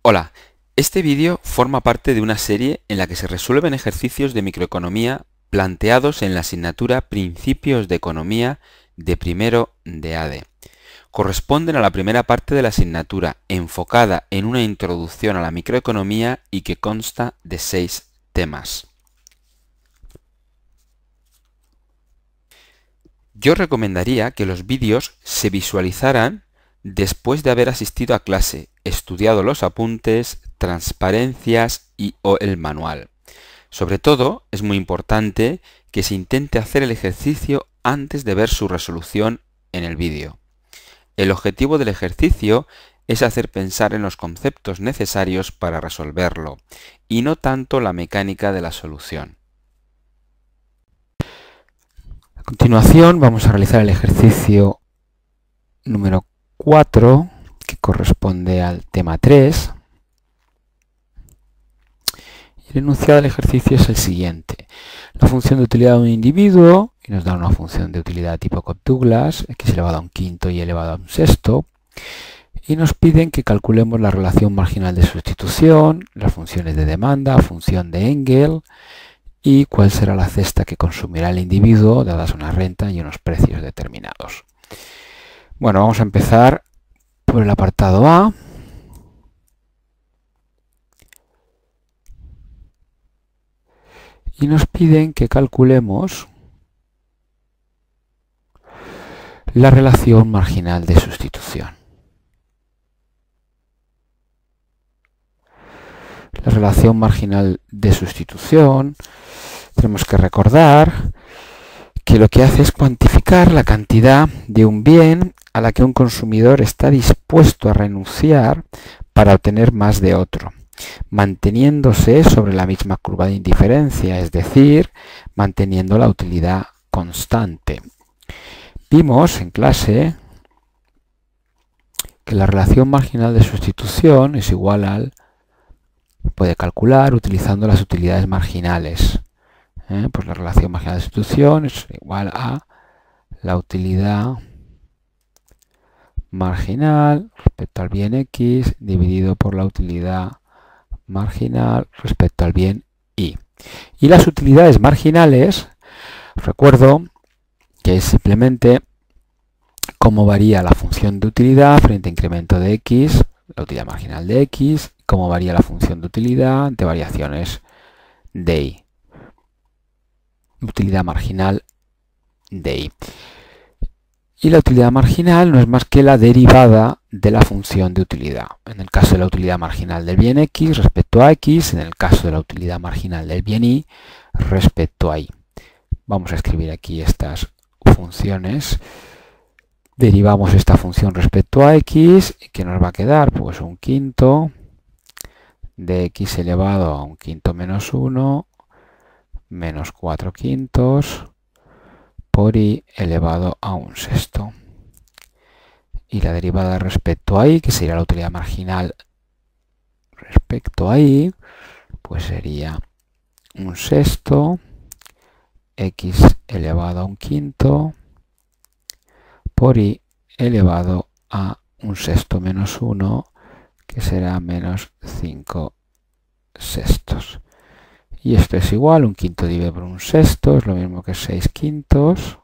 Hola, este vídeo forma parte de una serie en la que se resuelven ejercicios de microeconomía planteados en la asignatura Principios de Economía de primero de ADE. Corresponden a la primera parte de la asignatura, enfocada en una introducción a la microeconomía y que consta de seis yo recomendaría que los vídeos se visualizaran después de haber asistido a clase, estudiado los apuntes, transparencias y o el manual. Sobre todo, es muy importante que se intente hacer el ejercicio antes de ver su resolución en el vídeo. El objetivo del ejercicio es hacer pensar en los conceptos necesarios para resolverlo, y no tanto la mecánica de la solución. A continuación vamos a realizar el ejercicio número 4, que corresponde al tema 3. El enunciado del ejercicio es el siguiente. La función de utilidad de un individuo, y nos da una función de utilidad tipo Cobb-Douglas, x elevado a un quinto y elevado a un sexto, y nos piden que calculemos la relación marginal de sustitución, las funciones de demanda, función de Engel y cuál será la cesta que consumirá el individuo dadas una renta y unos precios determinados. Bueno, vamos a empezar por el apartado A. Y nos piden que calculemos la relación marginal de sustitución. la relación marginal de sustitución. Tenemos que recordar que lo que hace es cuantificar la cantidad de un bien a la que un consumidor está dispuesto a renunciar para obtener más de otro, manteniéndose sobre la misma curva de indiferencia, es decir, manteniendo la utilidad constante. Vimos en clase que la relación marginal de sustitución es igual al puede calcular utilizando las utilidades marginales. ¿eh? Pues la relación marginal de sustitución es igual a la utilidad marginal respecto al bien X dividido por la utilidad marginal respecto al bien Y. Y las utilidades marginales, recuerdo que es simplemente cómo varía la función de utilidad frente a incremento de X, la utilidad marginal de X, cómo varía la función de utilidad de variaciones de y. Utilidad marginal de Y la utilidad marginal no es más que la derivada de la función de utilidad. En el caso de la utilidad marginal del bien X respecto a X, en el caso de la utilidad marginal del bien Y respecto a Y. Vamos a escribir aquí estas funciones. Derivamos esta función respecto a X, ¿qué nos va a quedar pues un quinto de x elevado a un quinto menos 1 menos 4 quintos por y elevado a un sexto. Y la derivada respecto a y, que sería la utilidad marginal respecto a y, pues sería un sexto x elevado a un quinto por y elevado a un sexto menos uno, que será menos 5 sextos. Y esto es igual, un quinto divide por un sexto, es lo mismo que 6 quintos.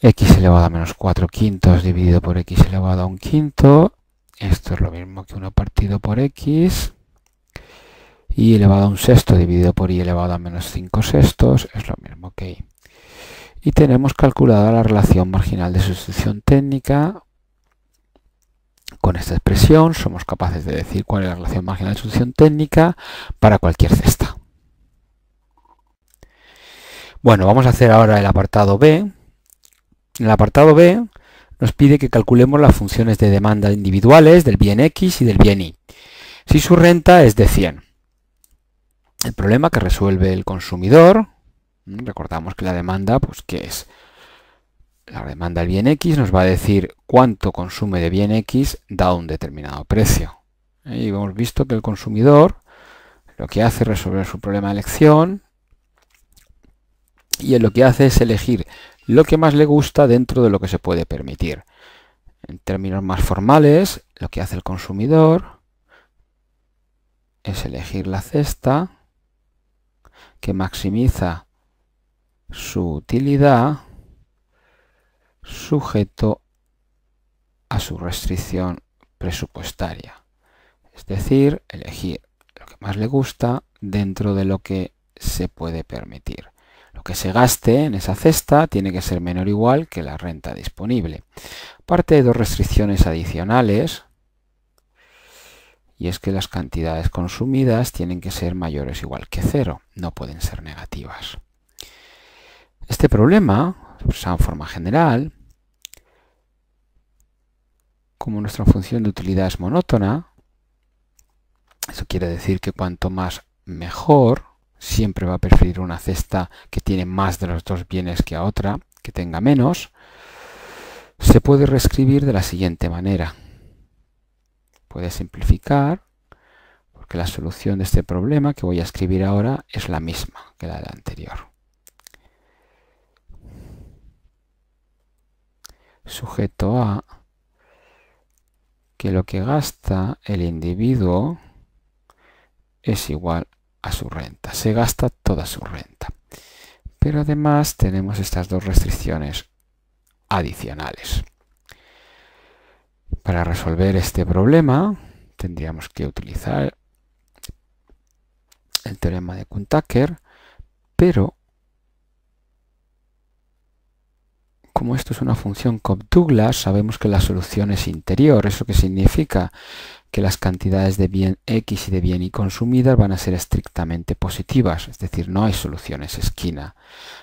x elevado a menos 4 quintos dividido por x elevado a un quinto. Esto es lo mismo que 1 partido por x. y elevado a un sexto dividido por y elevado a menos 5 sextos es lo mismo que y. Y tenemos calculada la relación marginal de sustitución técnica con esta expresión somos capaces de decir cuál es la relación marginal de solución técnica para cualquier cesta. Bueno, vamos a hacer ahora el apartado B. En el apartado B nos pide que calculemos las funciones de demanda individuales del bien X y del bien Y, si su renta es de 100. El problema que resuelve el consumidor, recordamos que la demanda, pues, ¿qué es? la demanda del bien X nos va a decir cuánto consume de bien X dado un determinado precio. Eh, y hemos visto que el consumidor lo que hace es resolver su problema de elección y lo que hace es elegir lo que más le gusta dentro de lo que se puede permitir. En términos más formales, lo que hace el consumidor es elegir la cesta que maximiza su utilidad sujeto a su restricción presupuestaria. Es decir, elegir lo que más le gusta dentro de lo que se puede permitir. Lo que se gaste en esa cesta tiene que ser menor o igual que la renta disponible. Parte de dos restricciones adicionales, y es que las cantidades consumidas tienen que ser mayores o igual que cero, no pueden ser negativas. Este problema en pues, forma general, como nuestra función de utilidad es monótona, eso quiere decir que cuanto más mejor, siempre va a preferir una cesta que tiene más de los dos bienes que a otra, que tenga menos, se puede reescribir de la siguiente manera. Puede simplificar, porque la solución de este problema que voy a escribir ahora es la misma que la del anterior. sujeto a que lo que gasta el individuo es igual a su renta. Se gasta toda su renta. Pero además tenemos estas dos restricciones adicionales. Para resolver este problema tendríamos que utilizar el teorema de Kuntaker, pero como esto es una función Cobb-Douglas, sabemos que la solución es interior. ¿Eso qué significa? Que las cantidades de bien X y de bien Y consumidas van a ser estrictamente positivas, es decir, no hay soluciones esquina.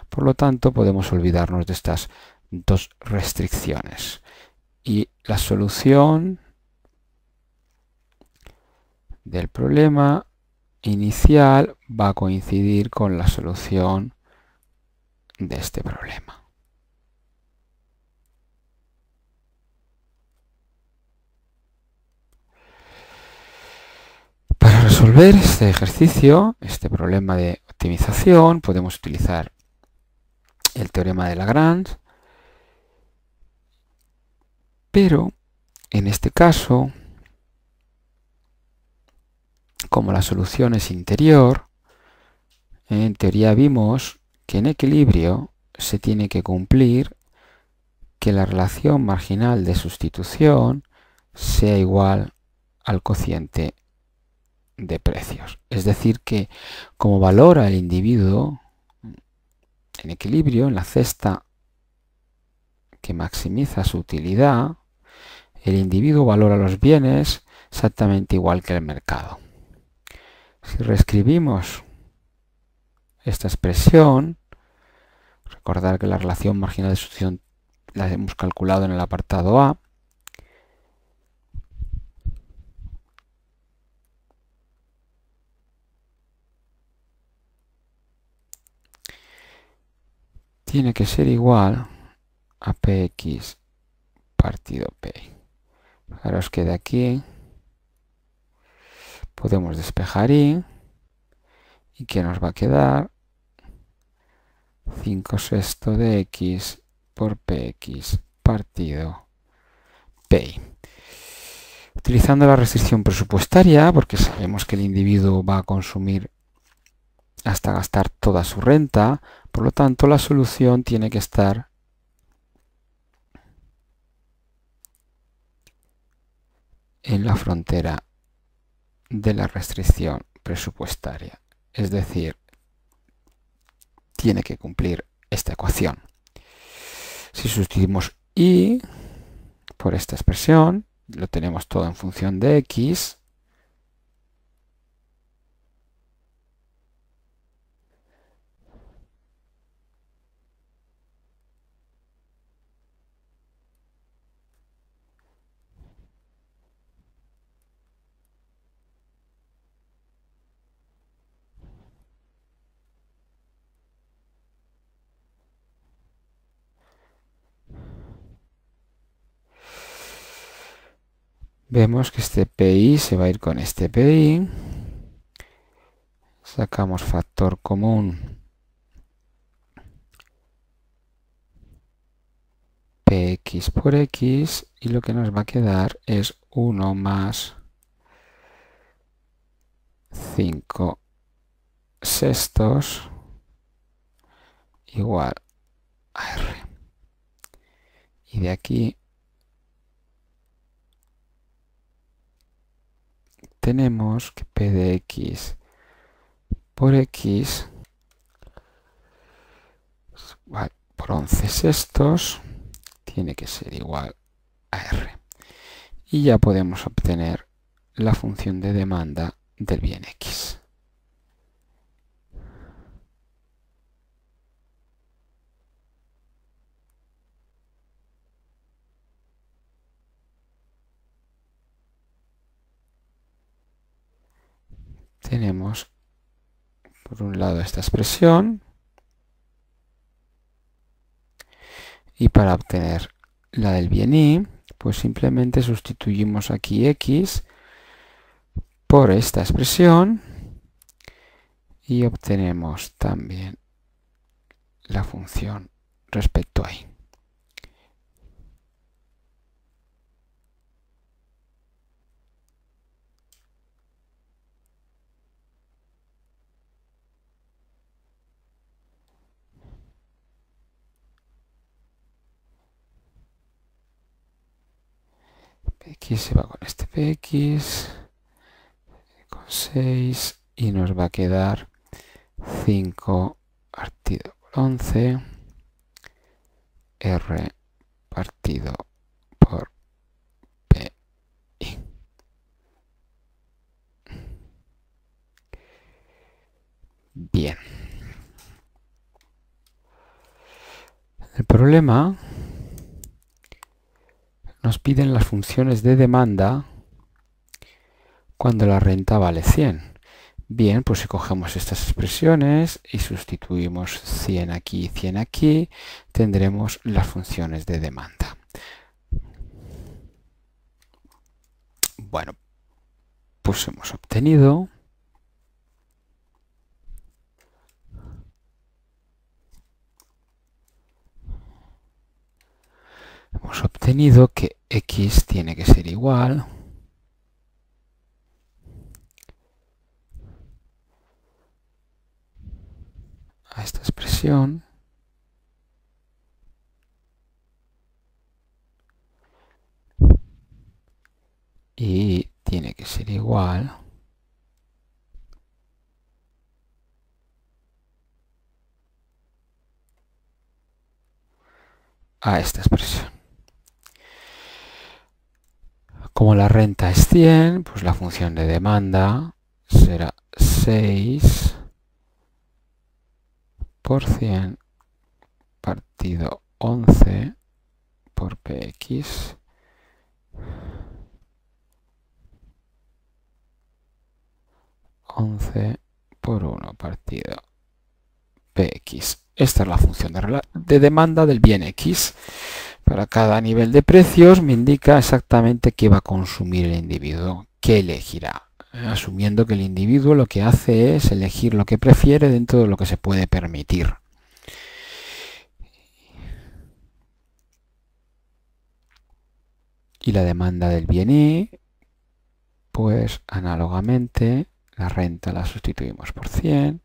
Por lo tanto, podemos olvidarnos de estas dos restricciones. Y la solución del problema inicial va a coincidir con la solución de este problema. Para resolver este ejercicio, este problema de optimización, podemos utilizar el teorema de Lagrange, pero en este caso, como la solución es interior, en teoría vimos que en equilibrio se tiene que cumplir que la relación marginal de sustitución sea igual al cociente de precios. Es decir, que como valora el individuo en equilibrio, en la cesta que maximiza su utilidad, el individuo valora los bienes exactamente igual que el mercado. Si reescribimos esta expresión, recordar que la relación marginal de sustitución la hemos calculado en el apartado A, tiene que ser igual a px partido p. Fijaros que de aquí podemos despejar y y que nos va a quedar 5 sexto de x por px partido p. Utilizando la restricción presupuestaria, porque sabemos que el individuo va a consumir hasta gastar toda su renta, por lo tanto la solución tiene que estar en la frontera de la restricción presupuestaria, es decir, tiene que cumplir esta ecuación. Si sustituimos y por esta expresión, lo tenemos todo en función de x, Vemos que este PI se va a ir con este PI. Sacamos factor común. PX por X y lo que nos va a quedar es 1 más 5 sextos igual a R. Y de aquí tenemos que p de x por x por 11 sextos tiene que ser igual a r. Y ya podemos obtener la función de demanda del bien x. tenemos por un lado esta expresión y para obtener la del bien y, pues simplemente sustituimos aquí x por esta expresión y obtenemos también la función respecto a y. Aquí se va con este px, con 6 y nos va a quedar 5 partido por 11, r partido por pi. Bien. El problema nos piden las funciones de demanda cuando la renta vale 100. Bien, pues si cogemos estas expresiones y sustituimos 100 aquí y 100 aquí, tendremos las funciones de demanda. Bueno, pues hemos obtenido hemos obtenido que x tiene que ser igual a esta expresión y tiene que ser igual a esta expresión. Como la renta es 100, pues la función de demanda será 6 por 100 partido 11 por px 11 por 1 partido px. Esta es la función de demanda del bien x. Para cada nivel de precios me indica exactamente qué va a consumir el individuo, qué elegirá, asumiendo que el individuo lo que hace es elegir lo que prefiere dentro de lo que se puede permitir. Y la demanda del bien y, pues análogamente, la renta la sustituimos por 100.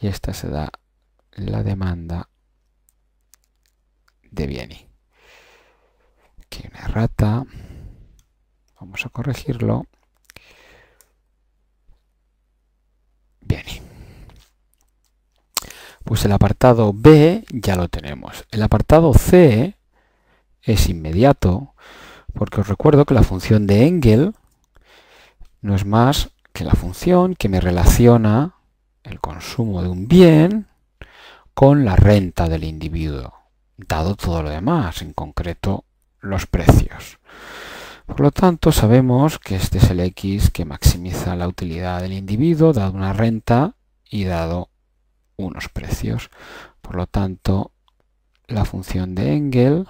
Y esta se da la demanda de bieni. Aquí una rata. Vamos a corregirlo. Bien. Pues el apartado B ya lo tenemos. El apartado C es inmediato, porque os recuerdo que la función de Engel no es más que la función que me relaciona el consumo de un bien con la renta del individuo, dado todo lo demás, en concreto los precios. Por lo tanto, sabemos que este es el X que maximiza la utilidad del individuo, dado una renta y dado unos precios. Por lo tanto, la función de Engel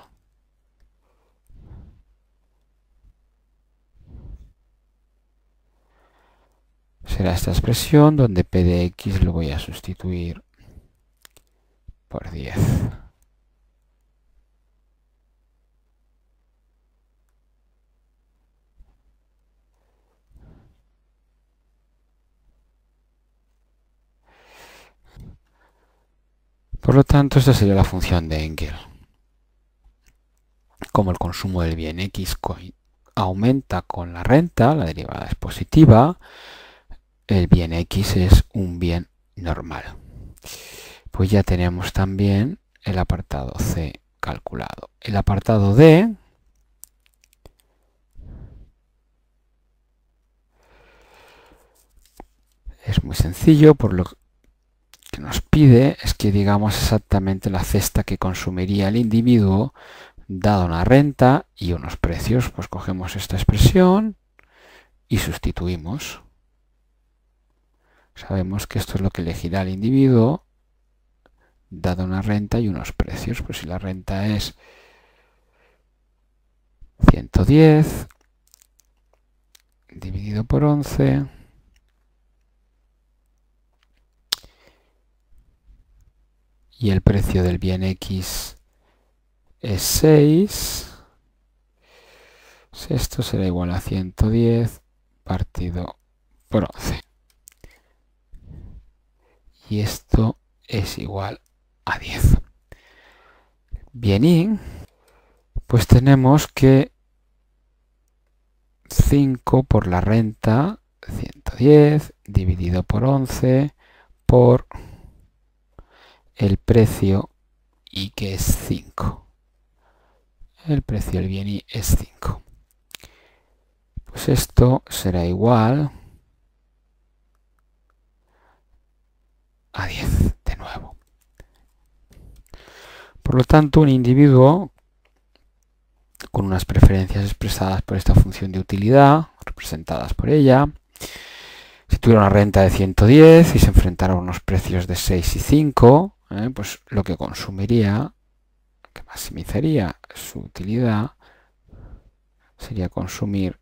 será esta expresión donde p de x lo voy a sustituir por 10. Por lo tanto, esta sería la función de Engel. Como el consumo del bien X aumenta con la renta, la derivada es positiva, el bien X es un bien normal pues ya tenemos también el apartado C calculado. El apartado D es muy sencillo, por lo que nos pide es que digamos exactamente la cesta que consumiría el individuo dado una renta y unos precios. Pues cogemos esta expresión y sustituimos. Sabemos que esto es lo que elegirá el individuo dada una renta y unos precios. Pues si la renta es 110 dividido por 11 y el precio del bien X es 6, pues esto será igual a 110 partido por 11. Y esto es igual a 10. Bien, y pues tenemos que 5 por la renta, 110, dividido por 11, por el precio y que es 5. El precio del bien y es 5. Pues esto será igual Por lo tanto, un individuo con unas preferencias expresadas por esta función de utilidad, representadas por ella, si tuviera una renta de 110 y se enfrentara a unos precios de 6 y 5, ¿eh? pues lo que consumiría, que maximizaría su utilidad, sería consumir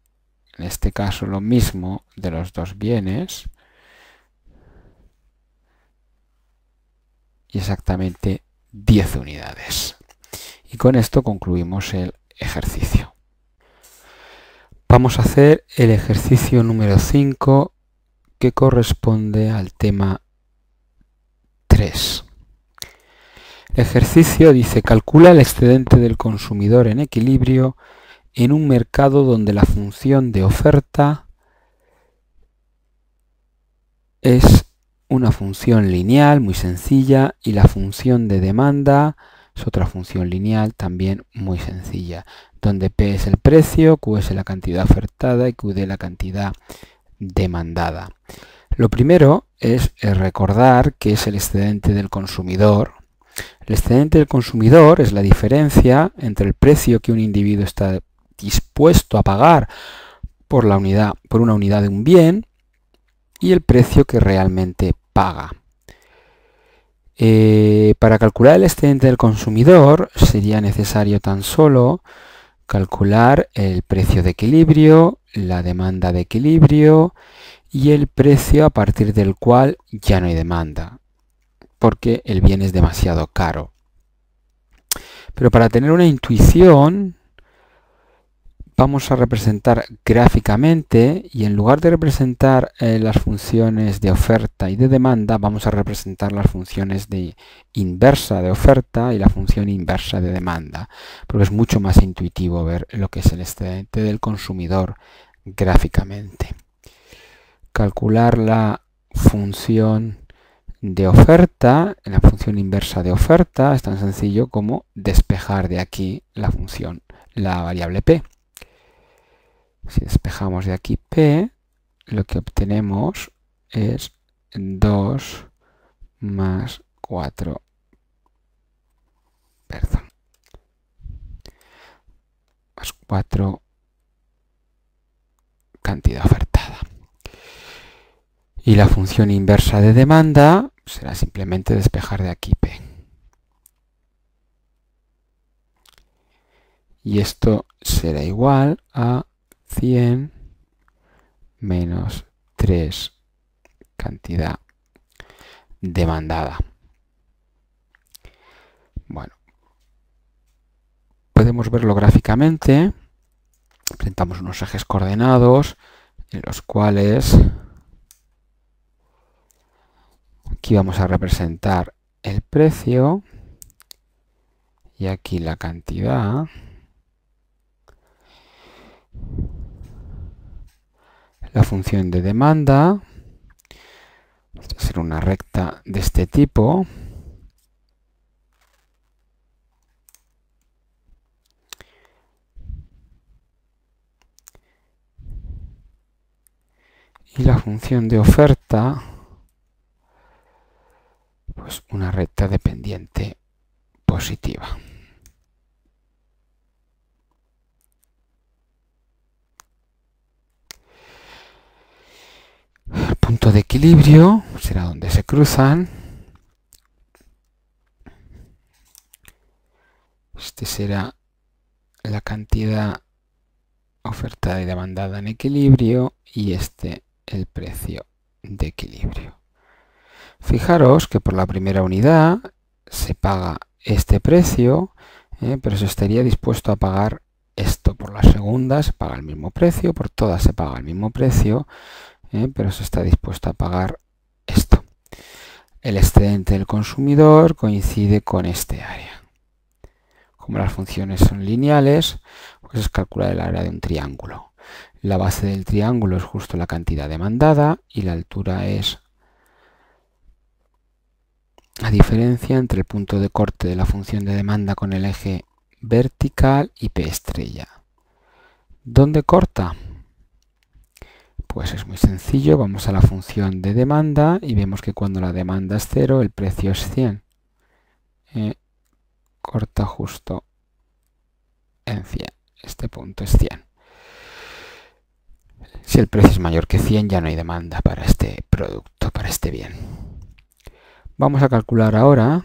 en este caso lo mismo de los dos bienes y exactamente 10 unidades. Y con esto concluimos el ejercicio. Vamos a hacer el ejercicio número 5 que corresponde al tema 3. El ejercicio dice, calcula el excedente del consumidor en equilibrio en un mercado donde la función de oferta es una función lineal muy sencilla y la función de demanda es otra función lineal también muy sencilla, donde P es el precio, Q es la cantidad ofertada y QD la cantidad demandada. Lo primero es eh, recordar que es el excedente del consumidor. El excedente del consumidor es la diferencia entre el precio que un individuo está dispuesto a pagar por, la unidad, por una unidad de un bien y el precio que realmente paga. Eh, para calcular el excedente del consumidor sería necesario tan solo calcular el precio de equilibrio, la demanda de equilibrio y el precio a partir del cual ya no hay demanda, porque el bien es demasiado caro. Pero para tener una intuición vamos a representar gráficamente y en lugar de representar eh, las funciones de oferta y de demanda, vamos a representar las funciones de inversa de oferta y la función inversa de demanda, porque es mucho más intuitivo ver lo que es el excedente del consumidor gráficamente. Calcular la función de oferta, la función inversa de oferta, es tan sencillo como despejar de aquí la función, la variable p. Si despejamos de aquí P, lo que obtenemos es 2 más 4. Perdón. Más 4 cantidad ofertada. Y la función inversa de demanda será simplemente despejar de aquí P. Y esto será igual a 100 menos 3 cantidad demandada. Bueno, podemos verlo gráficamente. Presentamos unos ejes coordenados en los cuales aquí vamos a representar el precio y aquí la cantidad la función de demanda, a ser una recta de este tipo, y la función de oferta, pues una recta dependiente positiva. punto de equilibrio será donde se cruzan. Este será la cantidad ofertada y demandada en equilibrio y este el precio de equilibrio. Fijaros que por la primera unidad se paga este precio, ¿eh? pero se estaría dispuesto a pagar esto. Por la segunda se paga el mismo precio, por todas se paga el mismo precio, ¿eh? pero se está dispuesto a pagar esto. El excedente del consumidor coincide con este área. Como las funciones son lineales, pues es calcular el área de un triángulo. La base del triángulo es justo la cantidad demandada y la altura es la diferencia entre el punto de corte de la función de demanda con el eje vertical y P estrella. ¿Dónde corta? Pues es muy sencillo, vamos a la función de demanda y vemos que cuando la demanda es cero, el precio es 100. Eh, corta justo en 100. Este punto es 100. Si el precio es mayor que 100 ya no hay demanda para este producto, para este bien. Vamos a calcular ahora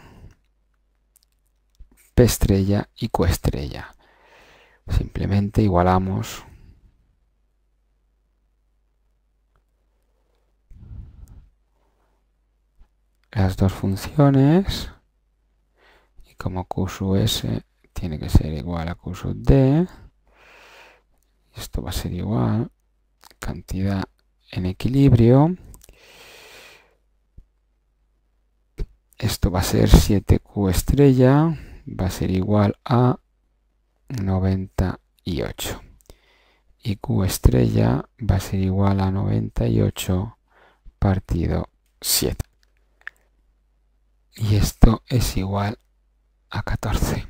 P estrella y Q estrella. Simplemente igualamos las dos funciones y como q tiene que ser igual a q d esto va a ser igual cantidad en equilibrio esto va a ser 7q estrella va a ser igual a 98 y q estrella va a ser igual a 98 partido 7 y esto es igual a 14.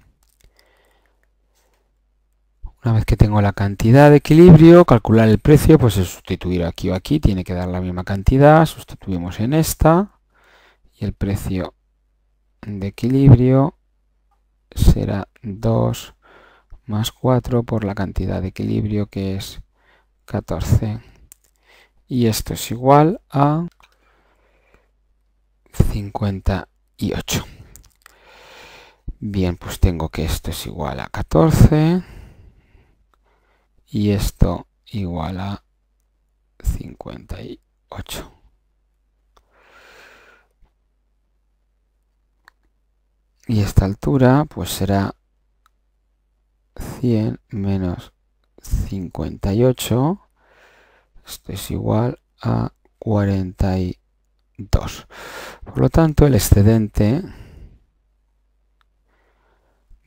Una vez que tengo la cantidad de equilibrio, calcular el precio, pues es sustituir aquí o aquí, tiene que dar la misma cantidad, sustituimos en esta y el precio de equilibrio será 2 más 4 por la cantidad de equilibrio que es 14. Y esto es igual a 50 y 8. Bien, pues tengo que esto es igual a 14 y esto igual a 58. Y esta altura pues será 100 menos 58. Esto es igual a 48. Por lo tanto, el excedente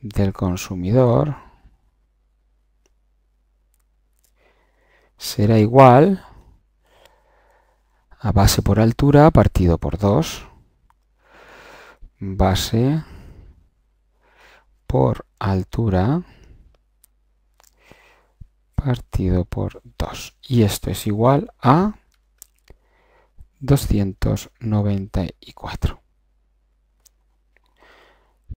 del consumidor será igual a base por altura partido por 2, base por altura partido por 2. Y esto es igual a 294.